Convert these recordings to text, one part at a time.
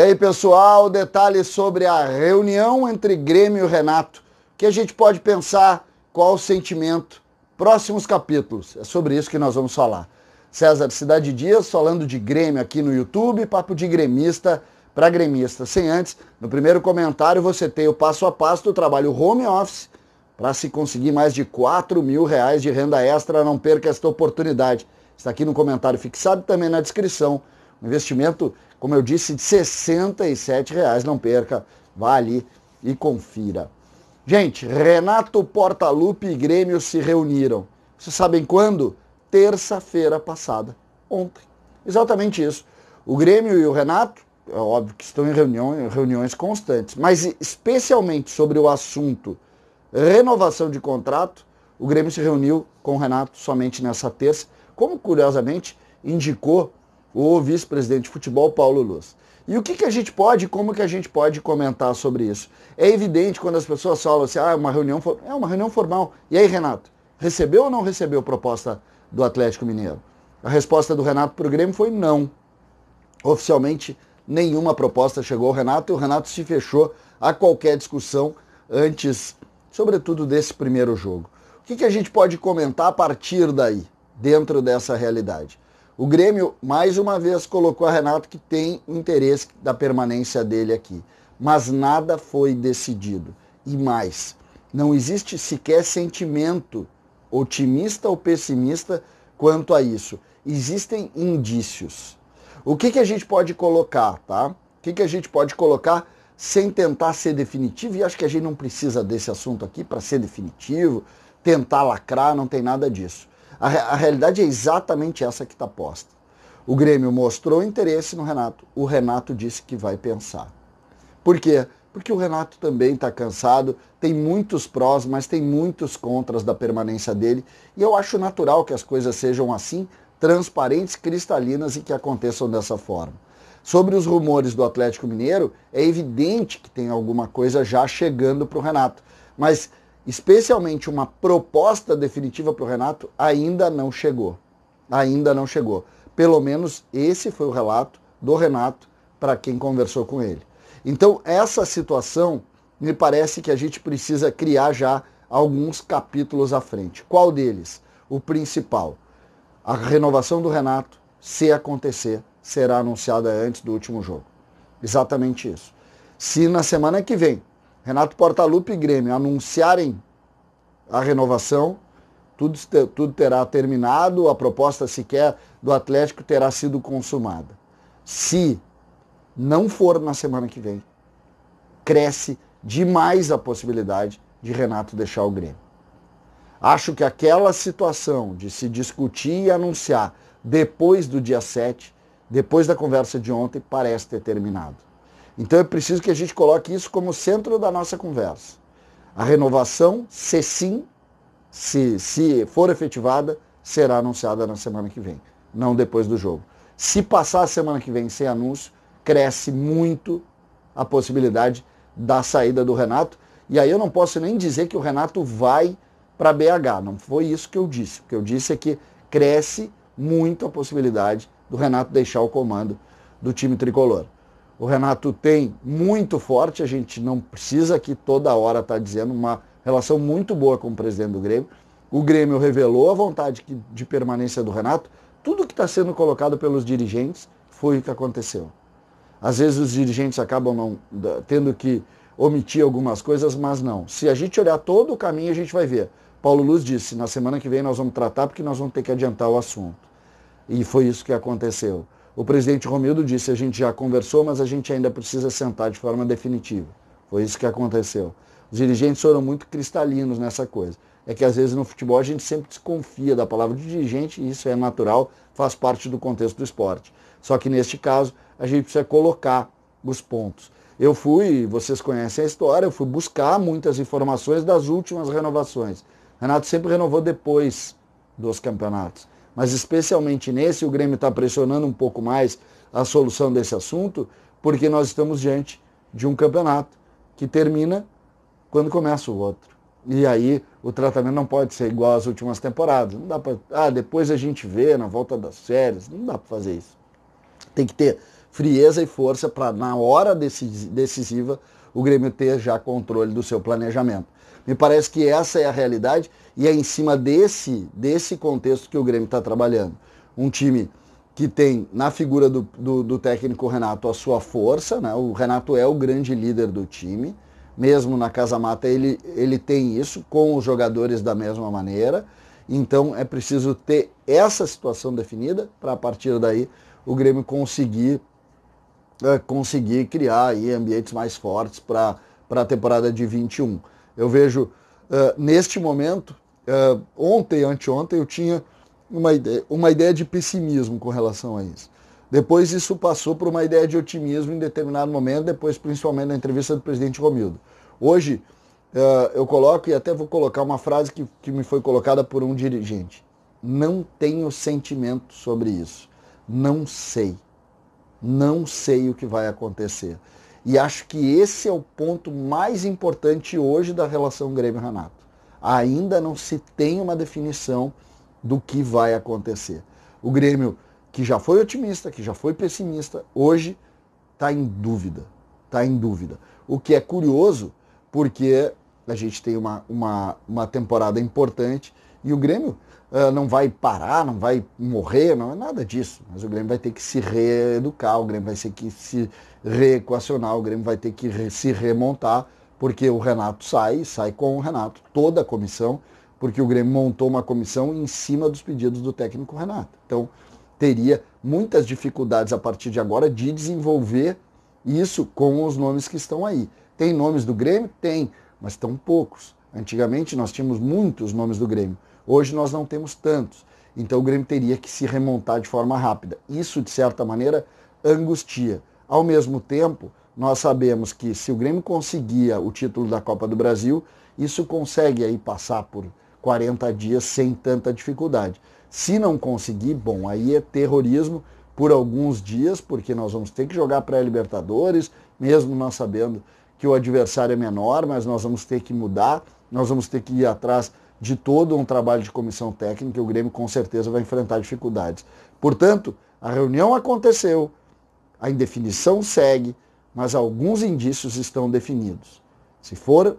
E aí, pessoal, detalhes sobre a reunião entre Grêmio e Renato, que a gente pode pensar qual o sentimento. Próximos capítulos, é sobre isso que nós vamos falar. César Cidade Dias falando de Grêmio aqui no YouTube, papo de gremista para gremista. Sem antes, no primeiro comentário você tem o passo a passo do trabalho home office para se conseguir mais de 4 mil reais de renda extra. Não perca esta oportunidade. Está aqui no comentário fixado também na descrição. Um investimento como eu disse, de R$ 67,00. Não perca, vá ali e confira. Gente, Renato Portaluppi e Grêmio se reuniram. Vocês sabem quando? Terça-feira passada, ontem. Exatamente isso. O Grêmio e o Renato, é óbvio que estão em reuniões, reuniões constantes, mas especialmente sobre o assunto renovação de contrato, o Grêmio se reuniu com o Renato somente nessa terça, como curiosamente indicou o vice-presidente de futebol Paulo Luz. E o que, que a gente pode, como que a gente pode comentar sobre isso? É evidente quando as pessoas falam assim, ah, uma reunião é uma reunião formal. E aí, Renato, recebeu ou não recebeu proposta do Atlético Mineiro? A resposta do Renato para o Grêmio foi não. Oficialmente, nenhuma proposta chegou ao Renato e o Renato se fechou a qualquer discussão antes, sobretudo desse primeiro jogo. O que, que a gente pode comentar a partir daí, dentro dessa realidade? O Grêmio, mais uma vez, colocou a Renato que tem interesse da permanência dele aqui. Mas nada foi decidido. E mais, não existe sequer sentimento otimista ou pessimista quanto a isso. Existem indícios. O que, que a gente pode colocar, tá? O que, que a gente pode colocar sem tentar ser definitivo? E acho que a gente não precisa desse assunto aqui para ser definitivo, tentar lacrar, não tem nada disso. A, a realidade é exatamente essa que está posta. O Grêmio mostrou interesse no Renato. O Renato disse que vai pensar. Por quê? Porque o Renato também está cansado, tem muitos prós, mas tem muitos contras da permanência dele. E eu acho natural que as coisas sejam assim, transparentes, cristalinas e que aconteçam dessa forma. Sobre os rumores do Atlético Mineiro, é evidente que tem alguma coisa já chegando para o Renato. Mas especialmente uma proposta definitiva para o Renato, ainda não chegou. Ainda não chegou. Pelo menos esse foi o relato do Renato para quem conversou com ele. Então, essa situação me parece que a gente precisa criar já alguns capítulos à frente. Qual deles? O principal. A renovação do Renato, se acontecer, será anunciada antes do último jogo. Exatamente isso. Se na semana que vem Renato Portaluppi e Grêmio anunciarem a renovação, tudo, tudo terá terminado, a proposta sequer do Atlético terá sido consumada. Se não for na semana que vem, cresce demais a possibilidade de Renato deixar o Grêmio. Acho que aquela situação de se discutir e anunciar depois do dia 7, depois da conversa de ontem, parece ter terminado. Então é preciso que a gente coloque isso como centro da nossa conversa. A renovação, se sim, se, se for efetivada, será anunciada na semana que vem, não depois do jogo. Se passar a semana que vem sem anúncio, cresce muito a possibilidade da saída do Renato. E aí eu não posso nem dizer que o Renato vai para BH. Não foi isso que eu disse. O que eu disse é que cresce muito a possibilidade do Renato deixar o comando do time tricolor o Renato tem muito forte, a gente não precisa que toda hora estar tá dizendo uma relação muito boa com o presidente do Grêmio. O Grêmio revelou a vontade de permanência do Renato. Tudo que está sendo colocado pelos dirigentes foi o que aconteceu. Às vezes os dirigentes acabam não, tendo que omitir algumas coisas, mas não. Se a gente olhar todo o caminho, a gente vai ver. Paulo Luz disse, na semana que vem nós vamos tratar porque nós vamos ter que adiantar o assunto. E foi isso que aconteceu. O presidente Romildo disse: a gente já conversou, mas a gente ainda precisa sentar de forma definitiva. Foi isso que aconteceu. Os dirigentes foram muito cristalinos nessa coisa. É que às vezes no futebol a gente sempre desconfia da palavra de dirigente, e isso é natural, faz parte do contexto do esporte. Só que neste caso, a gente precisa colocar os pontos. Eu fui, vocês conhecem a história, eu fui buscar muitas informações das últimas renovações. Renato sempre renovou depois dos campeonatos mas especialmente nesse, o Grêmio está pressionando um pouco mais a solução desse assunto, porque nós estamos diante de um campeonato que termina quando começa o outro. E aí o tratamento não pode ser igual às últimas temporadas. Não dá para. Ah, depois a gente vê na volta das férias. Não dá para fazer isso. Tem que ter frieza e força para, na hora decisiva, o Grêmio ter já controle do seu planejamento. Me parece que essa é a realidade e é em cima desse, desse contexto que o Grêmio está trabalhando. Um time que tem na figura do, do, do, técnico Renato a sua força, né? o Renato é o grande líder do time, mesmo na Casa Mata ele, ele tem isso, com os jogadores da mesma maneira. Então é preciso ter essa situação definida para a partir daí o Grêmio conseguir, é, conseguir criar aí ambientes mais fortes para a temporada de 21. Eu vejo ah, neste momento, uh, ontem, anteontem, eu tinha uma ideia, uma ideia de pessimismo com relação a isso. Depois isso passou por uma ideia de otimismo em determinado momento, depois principalmente na entrevista do presidente Romildo. Hoje uh, eu coloco e até vou colocar uma frase que, que me foi colocada por um dirigente. Não tenho sentimento sobre isso. Não sei. Não sei o que vai acontecer. E acho que esse é o ponto mais importante hoje da relação Grêmio-Renato. Ainda não se tem uma definição do que vai acontecer. O Grêmio, que já foi otimista, que já foi pessimista, hoje está em dúvida. Está em dúvida. O que é curioso, porque a gente tem uma, uma, uma temporada importante e o Grêmio uh, não vai parar, não vai morrer, não é nada disso. Mas o Grêmio vai ter que se reeducar, o Grêmio vai ter que se reequacionar, o Grêmio vai ter que re se remontar, porque o Renato sai, sai com o Renato, toda a comissão, porque o Grêmio montou uma comissão em cima dos pedidos do técnico Renato. Então, teria muitas dificuldades a partir de agora de desenvolver isso com os nomes que estão aí. Tem nomes do Grêmio? Tem, mas estão poucos. Antigamente nós tínhamos muitos nomes do Grêmio. Hoje nós não temos tantos. Então o Grêmio teria que se remontar de forma rápida. Isso, de certa maneira, angustia. Ao mesmo tempo, nós sabemos que se o Grêmio conseguia o título da Copa do Brasil, isso consegue aí passar por 40 dias sem tanta dificuldade. Se não conseguir, bom, aí é terrorismo por alguns dias, porque nós vamos ter que jogar pré-libertadores, mesmo nós sabendo que o adversário é menor, mas nós vamos ter que mudar, nós vamos ter que ir atrás de todo um trabalho de comissão técnica, o Grêmio com certeza vai enfrentar dificuldades. Portanto, a reunião aconteceu, a indefinição segue, mas alguns indícios estão definidos. Se for,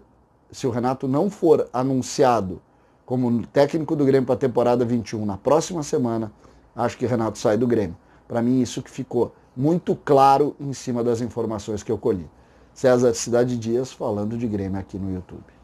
se o Renato não for anunciado como técnico do Grêmio para a temporada 21 na próxima semana, acho que Renato sai do Grêmio. Para mim isso que ficou muito claro em cima das informações que eu colhi. César Cidade Dias falando de Grêmio aqui no YouTube.